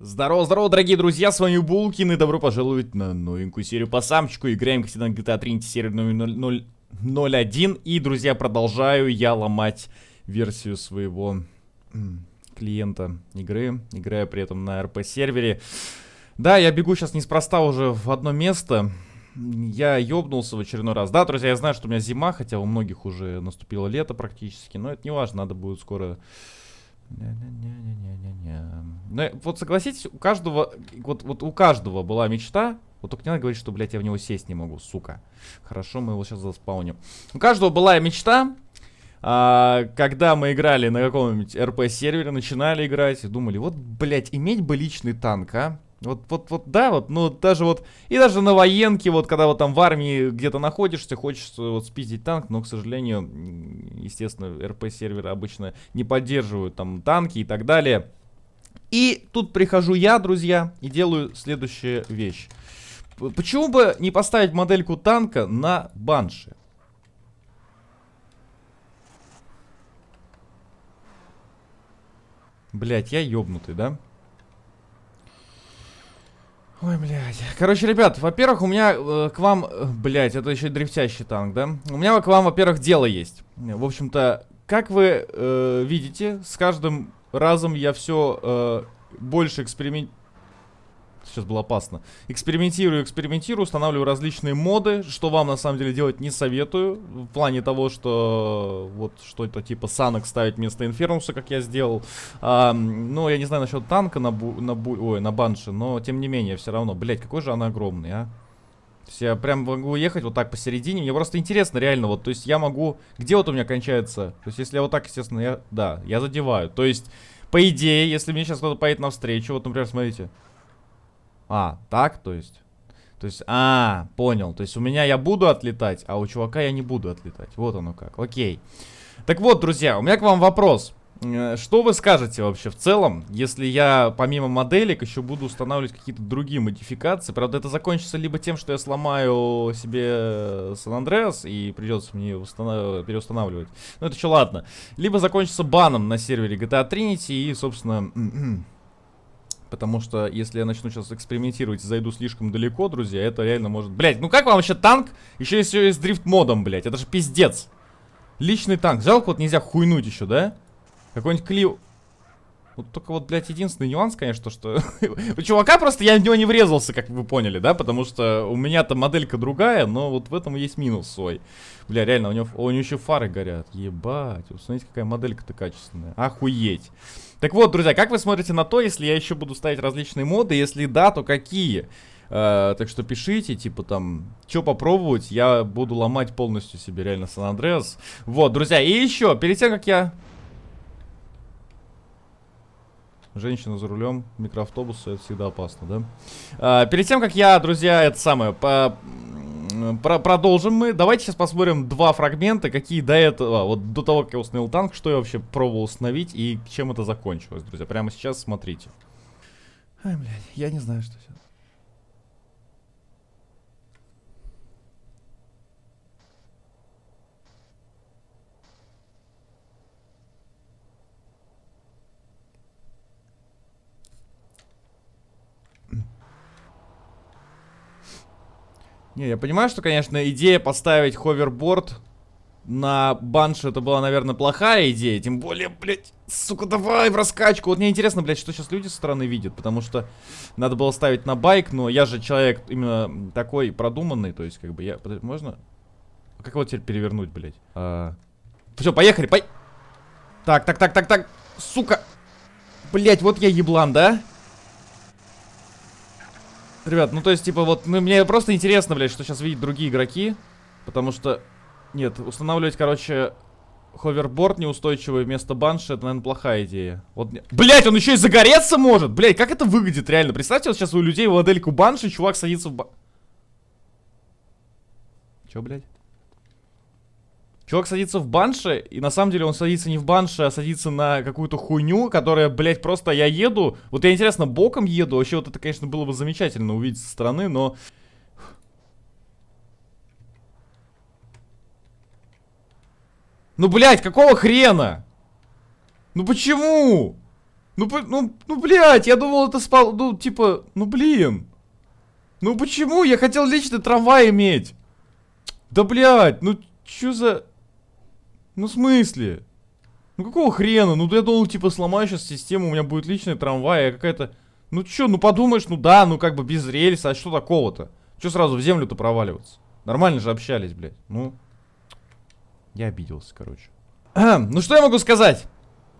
Здорово, здорово, дорогие друзья, с вами Булкин и добро пожаловать на новенькую серию по самчику. Играем, как всегда, на GTA 3 серию 001. И, друзья, продолжаю я ломать версию своего клиента игры, играя при этом на rp сервере Да, я бегу сейчас неспроста уже в одно место. Я ёбнулся в очередной раз. Да, друзья, я знаю, что у меня зима, хотя у многих уже наступило лето практически, но это не важно, надо будет скоро ну, э, вот согласитесь, у каждого, вот, вот у каждого была мечта. Вот только не надо говорить, что, блядь, я в него сесть не могу, сука. Хорошо, мы его сейчас заспауним. У каждого была мечта, а, когда мы играли на каком-нибудь РП-сервере, начинали играть и думали, вот, блядь, иметь бы личный танк, а? Вот, вот, вот, да, вот, ну, даже вот, и даже на военке, вот, когда вот там в армии где-то находишься, хочется вот спиздить танк, но, к сожалению, естественно, РП-серверы обычно не поддерживают там танки и так далее. И тут прихожу я, друзья, и делаю следующую вещь. Почему бы не поставить модельку танка на банши? Блять, я ёбнутый, да? Ой, блядь. Короче, ребят, во-первых, у меня э, к вам... Э, блядь, это еще дрифтящий танк, да? У меня к вам, во-первых, дело есть. В общем-то, как вы э, видите, с каждым разом я все э, больше эксперимент сейчас было опасно. Экспериментирую, экспериментирую, устанавливаю различные моды, что вам на самом деле делать не советую. В плане того, что вот что-то типа санок ставить вместо инфернуса, как я сделал. А, ну, я не знаю насчет танка на, бу, на, бу, ой, на банше, но тем не менее, все равно. Блять, какой же она огромный, а? То есть я прям могу ехать вот так посередине. Мне просто интересно, реально, вот, то есть я могу... Где вот у меня кончается? То есть если я вот так, естественно, я... Да, я задеваю. То есть, по идее, если мне сейчас кто-то поедет навстречу, вот, например, смотрите... А, так, то есть... То есть, а, понял. То есть у меня я буду отлетать, а у чувака я не буду отлетать. Вот оно как. Окей. Так вот, друзья, у меня к вам вопрос. Э, что вы скажете вообще в целом, если я помимо моделек еще буду устанавливать какие-то другие модификации? Правда, это закончится либо тем, что я сломаю себе Сан-Андреас и придется мне переустанавливать. Ну, это еще ладно. Либо закончится баном на сервере GTA Trinity и, собственно... Потому что если я начну сейчас экспериментировать и зайду слишком далеко, друзья, это реально может... Блять, ну как вам вообще танк? Еще и все и с дрифт-модом, блять. Это же пиздец. Личный танк. Жалко, вот нельзя хуйнуть еще, да? Какой-нибудь клио... Вот ну, только вот, блядь, единственный нюанс, конечно, что... у чувака просто я в него не врезался, как вы поняли, да? Потому что у меня-то моделька другая, но вот в этом есть минус свой. Бля, реально, у него, у него еще фары горят. Ебать, вот смотрите, какая моделька-то качественная. Охуеть. Так вот, друзья, как вы смотрите на то, если я еще буду ставить различные моды? Если да, то какие? Э, так что пишите, типа там, что попробовать, я буду ломать полностью себе реально Сан Андреас. Вот, друзья, и еще, перед тем, как я Женщина за рулем микроавтобуса, это всегда опасно, да? А, перед тем, как я, друзья, это самое, по... Про продолжим мы. Давайте сейчас посмотрим два фрагмента, какие до этого, вот до того, как я установил танк, что я вообще пробовал установить и чем это закончилось, друзья. Прямо сейчас смотрите. Ай, блядь, я не знаю, что сейчас. Не, я понимаю, что, конечно, идея поставить ховерборд на баншу это была, наверное, плохая идея. Тем более, блядь, сука, давай в раскачку. Вот мне интересно, блядь, что сейчас люди со стороны видят. Потому что надо было ставить на байк, но я же человек именно такой продуманный. То есть, как бы я... можно? А как его теперь перевернуть, блядь? А... Все, поехали, пой... Так, так, так, так, так. Сука. Блядь, вот я еблан, да? Да. Ребят, ну то есть, типа, вот, ну, мне просто интересно, блядь, что сейчас видят другие игроки. Потому что, нет, устанавливать, короче, ховерборд неустойчивый вместо банши, это, наверное, плохая идея. Вот, блядь, он еще и загореться может! Блядь, как это выглядит реально? Представьте, вот сейчас у людей в модельку банши, чувак садится в ба... Чё, блядь? Человек садится в банше, и на самом деле он садится не в банше, а садится на какую-то хуйню, которая, блядь, просто я еду. Вот я, интересно, боком еду. Вообще, вот это, конечно, было бы замечательно увидеть со стороны, но... Ну, блядь, какого хрена? Ну, почему? Ну, ну, ну, блядь, я думал, это спал... Ну, типа, ну, блин. Ну, почему? Я хотел лично трамвай иметь. Да, блядь, ну, чё за... Ну, в смысле? Ну, какого хрена? Ну, я думал, типа, сломаю сейчас систему, у меня будет личная трамвая а какая-то... Ну, чё, ну, подумаешь, ну, да, ну, как бы без рельса, а что такого-то? Чё сразу в землю-то проваливаться? Нормально же общались, блядь. Ну, я обиделся, короче. Хм, ну, что я могу сказать,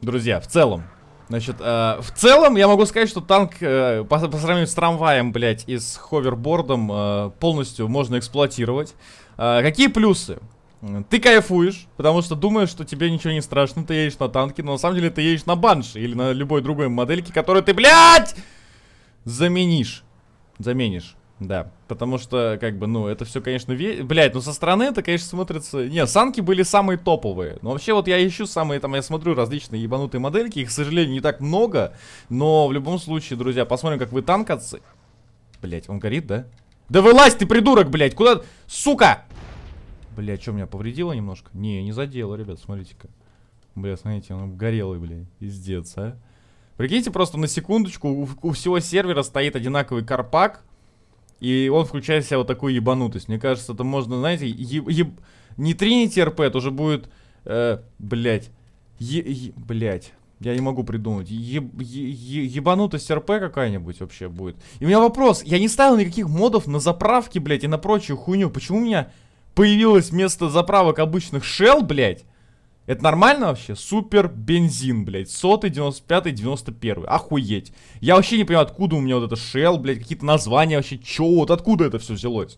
друзья, в целом? Значит, э, в целом я могу сказать, что танк э, по, по сравнению с трамваем, блядь, и с ховербордом э, полностью можно эксплуатировать. Э, какие плюсы? Ты кайфуешь, потому что думаешь, что тебе ничего не страшно, ты едешь на танке, но на самом деле ты едешь на банш или на любой другой модельке, которую ты, блядь, заменишь. Заменишь, да. Потому что, как бы, ну, это все, конечно, ве... блядь, ну, со стороны это, конечно, смотрится... Не, санки были самые топовые. Но вообще, вот я ищу самые, там, я смотрю различные ебанутые модельки, их, к сожалению, не так много, но в любом случае, друзья, посмотрим, как вы танк отцы... Блядь, он горит, да? Да вылазь ты, придурок, блядь, куда... Сука! Бля, что, меня повредило немножко? Не, не задело, ребят, смотрите-ка. Бля, смотрите, он горелый, бля, пиздец, а. Прикиньте, просто на секундочку, у, у всего сервера стоит одинаковый карпак, и он включает в себя вот такую ебанутость. Мне кажется, это можно, знаете, еб, еб... не трините РП, это уже будет, э, блядь, е, е, блядь. Я не могу придумать. Е е е ебанутость РП какая-нибудь вообще будет. И у меня вопрос. Я не ставил никаких модов на заправки, блядь, и на прочую хуйню. Почему у меня появилось вместо заправок обычных Shell, блядь. Это нормально вообще? Супер бензин, блядь. Сотый, 95 91 Охуеть. Я вообще не понимаю, откуда у меня вот это Shell, блядь, какие-то названия вообще. Чё, вот откуда это все взялось?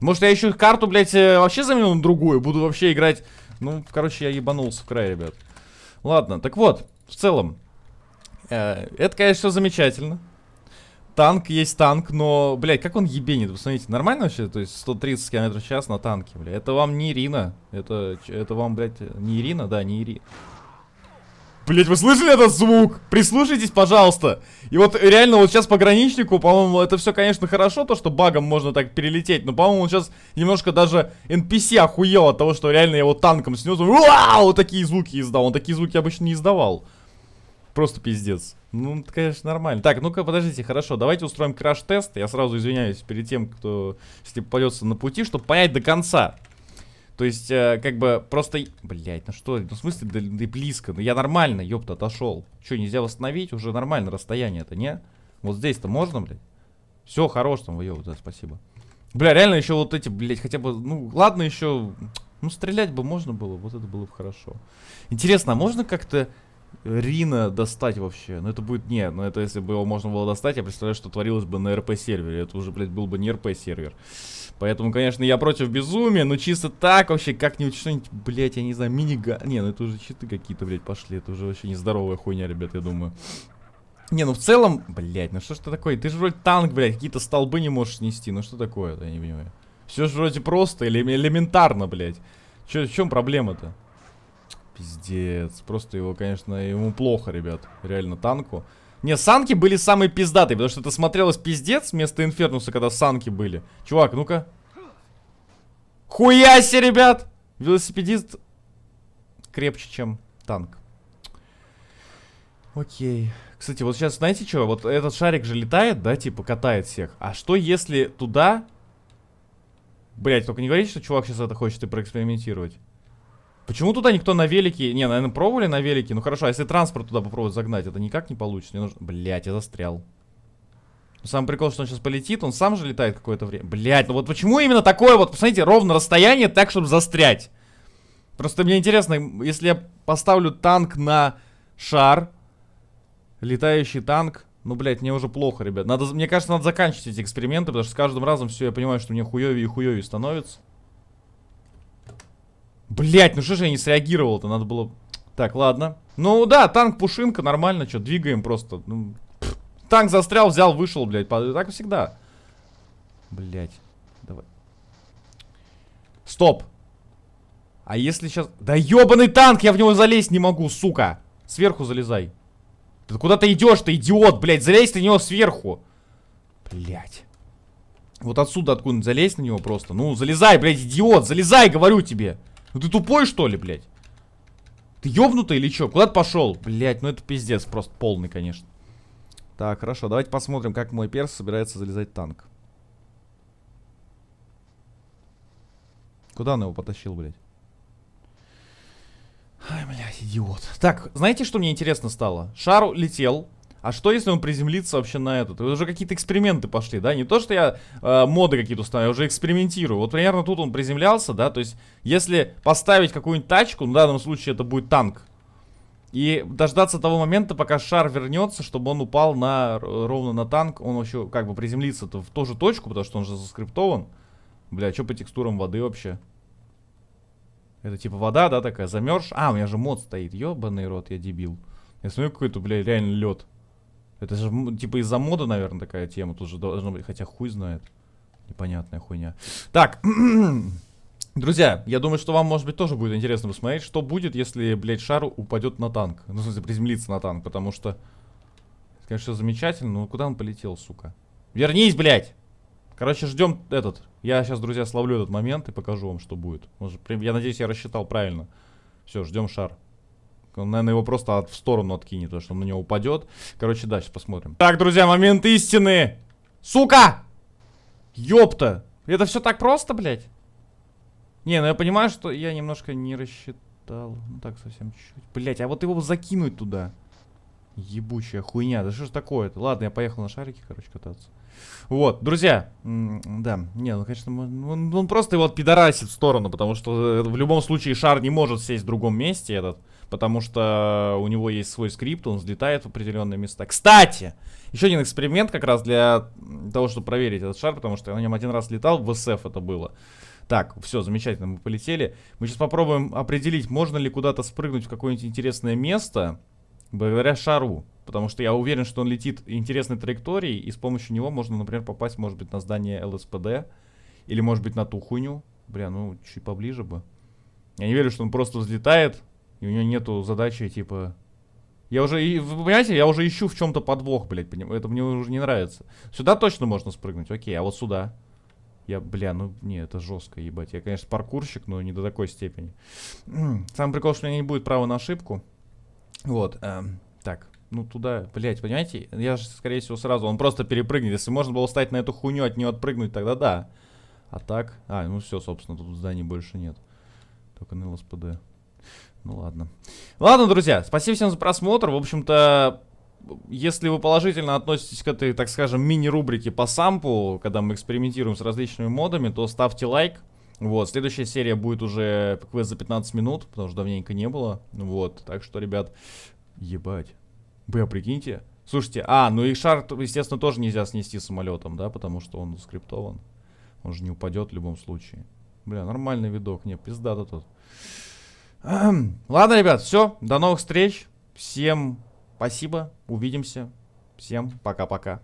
Может, я еще карту, блядь, э, вообще заменю на другую? Буду вообще играть... Ну, короче, я ебанулся в край, ребят. Ладно, так вот, в целом. Э, это, конечно, замечательно танк есть танк, но, блядь, как он ебенит, посмотрите. нормально вообще? То есть 130 км в час на танке, блядь. Это вам не Ирина. Это, это вам, блядь, не Ирина, да, не Ирина. Блять, вы слышали этот звук? Прислушайтесь, пожалуйста. И вот реально вот сейчас пограничнику, по-моему, это все, конечно, хорошо, то, что багом можно так перелететь, но, по-моему, он сейчас немножко даже NPC охуел от того, что реально его танком снес. Вау, вот такие звуки издал. Он такие звуки обычно не издавал. Просто пиздец. Ну, это, конечно, нормально. Так, ну-ка, подождите, хорошо, давайте устроим краш-тест. Я сразу извиняюсь перед тем, кто, если попадется на пути, чтобы понять до конца. То есть, э, как бы, просто... Блять, ну что, ну в смысле, да, да близко. Да я нормально, ёпта, отошел. Че, нельзя восстановить? Уже нормально расстояние-то, не? Вот здесь-то можно, блядь? Все, хорош там, воёб, да, спасибо. Бля, реально еще вот эти, блядь, хотя бы... Ну, ладно еще... Ну, стрелять бы можно было, вот это было бы хорошо. Интересно, а можно как-то Рина достать вообще? Ну это будет... Не, ну это если бы его можно было достать, я представляю, что творилось бы на РП-сервере. Это уже, блядь, был бы не РП-сервер. Поэтому, конечно, я против безумия, но чисто так вообще как-нибудь что-нибудь, блядь, я не знаю, минига... Не, ну это уже читы какие-то, блядь, пошли. Это уже вообще нездоровая хуйня, ребят, я думаю. Не, ну в целом, блядь, ну что ж ты такое, Ты же вроде танк, блядь, какие-то столбы не можешь нести, Ну что такое-то, я не понимаю. Все же вроде просто или элементарно, блядь. Че, в чем проблема-то? Пиздец. Просто его, конечно, ему плохо, ребят. Реально танку. Не, санки были самые пиздатые, потому что это смотрелось пиздец вместо Инфернуса, когда санки были. Чувак, ну-ка. Хуяси, ребят! Велосипедист крепче, чем танк. Окей. Кстати, вот сейчас, знаете что? Вот этот шарик же летает, да, типа катает всех. А что если туда... Блять, только не говорите, что чувак сейчас это хочет и проэкспериментировать. Почему туда никто на велике... Не, наверное, пробовали на велике. Ну хорошо, а если транспорт туда попробовать загнать, это никак не получится. нужно... Блять, я застрял. Сам прикол, что он сейчас полетит, он сам же летает какое-то время. Блять, ну вот почему именно такое вот, посмотрите, ровно расстояние так, чтобы застрять. Просто мне интересно, если я поставлю танк на шар, летающий танк, ну, блядь, мне уже плохо, ребят. Надо, мне кажется, надо заканчивать эти эксперименты, потому что с каждым разом все, я понимаю, что мне хуёвее и хуёвее становится. Блять, ну что же я не среагировал-то? Надо было... Так, ладно. Ну да, танк-пушинка, нормально, что, двигаем просто. Ну, танк застрял, взял, вышел, блядь. Так всегда. Блять. Давай. Стоп. А если сейчас... Да ебаный танк, я в него залезть не могу, сука. Сверху залезай. Ты куда ты идешь ты идиот, блядь? Залезь ты на него сверху. блять. Вот отсюда откуда-нибудь залезь на него просто. Ну, залезай, блядь, идиот, залезай, говорю тебе. Ну ты тупой, что ли, блядь? Ты ёбнутый или чё? Куда ты пошел? Блядь, ну это пиздец просто полный, конечно. Так, хорошо, давайте посмотрим, как мой перс собирается залезать в танк. Куда он его потащил, блядь? Ай, блядь, идиот. Так, знаете, что мне интересно стало? Шар летел, а что, если он приземлится вообще на этот? Уже какие-то эксперименты пошли, да? Не то, что я э, моды какие-то устанавливаю, я уже экспериментирую. Вот примерно тут он приземлялся, да? То есть, если поставить какую-нибудь тачку, в данном случае это будет танк. И дождаться того момента, пока шар вернется, чтобы он упал на э, ровно на танк. Он вообще как бы приземлится-то в ту же точку, потому что он же заскриптован. Бля, что по текстурам воды вообще? Это типа вода, да, такая, замерз? А, у меня же мод стоит, ебаный рот, я дебил. Я смотрю, какой-то, бля, реально лед. Это же типа из-за мода, наверное, такая тема тут же должна быть. Хотя хуй знает. Непонятная хуйня. Так. Друзья, я думаю, что вам, может быть, тоже будет интересно посмотреть, что будет, если, блядь, шар упадет на танк. Ну, в смысле, приземлится на танк, потому что... Это, конечно, замечательно, но ну, куда он полетел, сука? Вернись, блядь! Короче, ждем этот. Я сейчас, друзья, словлю этот момент и покажу вам, что будет. Может, я надеюсь, я рассчитал правильно. Все, ждем шар. Он, наверное, его просто в сторону откинет, потому что он на него упадет. Короче, да, сейчас посмотрим. Так, друзья, момент истины. Сука! Ёпта! Это все так просто, блядь? Не, ну я понимаю, что я немножко не рассчитал. Ну так, совсем чуть-чуть. Блядь, а вот его закинуть туда. Ебучая хуйня. Да что ж такое-то? Ладно, я поехал на шарике, короче, кататься. Вот, друзья. Да, не, ну, конечно, ну, он, он просто его отпидорасит в сторону, потому что э, в любом случае шар не может сесть в другом месте этот. Потому что у него есть свой скрипт, он взлетает в определенные места. Кстати, еще один эксперимент как раз для того, чтобы проверить этот шар, потому что я на нем один раз летал, в СФ это было. Так, все, замечательно, мы полетели. Мы сейчас попробуем определить, можно ли куда-то спрыгнуть в какое-нибудь интересное место благодаря шару. Потому что я уверен, что он летит интересной траекторией, и с помощью него можно, например, попасть, может быть, на здание ЛСПД, или, может быть, на ту хуйню. Бля, ну, чуть поближе бы. Я не верю, что он просто взлетает, и у нее нету задачи, типа... Я уже, вы понимаете, я уже ищу в чем-то подвох, блядь, поним... это мне уже не нравится. Сюда точно можно спрыгнуть, окей, а вот сюда... Я, бля, ну, не, это жестко, ебать. Я, конечно, паркурщик, но не до такой степени. Самый прикол, что у меня не будет права на ошибку. Вот, эм, так, ну туда, блядь, понимаете? Я же, скорее всего, сразу, он просто перепрыгнет. Если можно было встать на эту хуйню, от нее отпрыгнуть, тогда да. А так, а, ну все, собственно, тут зданий больше нет. Только на ЛСПД. Ну ладно. Ладно, друзья, спасибо всем за просмотр. В общем-то, если вы положительно относитесь к этой, так скажем, мини-рубрике по сампу, когда мы экспериментируем с различными модами, то ставьте лайк. Вот, следующая серия будет уже квест за 15 минут, потому что давненько не было. Вот, так что, ребят, ебать. Бля, прикиньте. Слушайте, а, ну и шар, естественно, тоже нельзя снести самолетом, да, потому что он скриптован. Он же не упадет в любом случае. Бля, нормальный видок, не, пизда-то тут. Ладно, ребят, все. До новых встреч. Всем спасибо. Увидимся. Всем пока-пока.